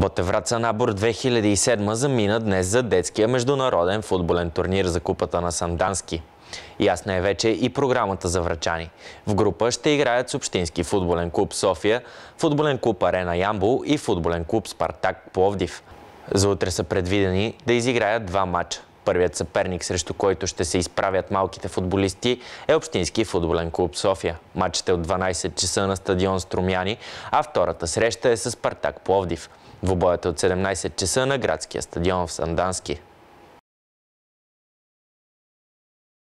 Ботевраца набор 2007 замина днес за детския международен футболен турнир за купата на Сандански. Ясна е вече и програмата за врачани. В група ще играят с Общински футболен клуб София, футболен клуб Арена Ямбул и футболен клуб Спартак Пловдив. За утре са предвидени да изиграят два матча. Първият съперник, срещу който ще се изправят малките футболисти, е Общински футболен клуб София. Матчът е от 12 часа на стадион Струмяни, а втората среща е с Спартак Пловдив. Двобоят е от 17 часа на градския стадион в Сандански.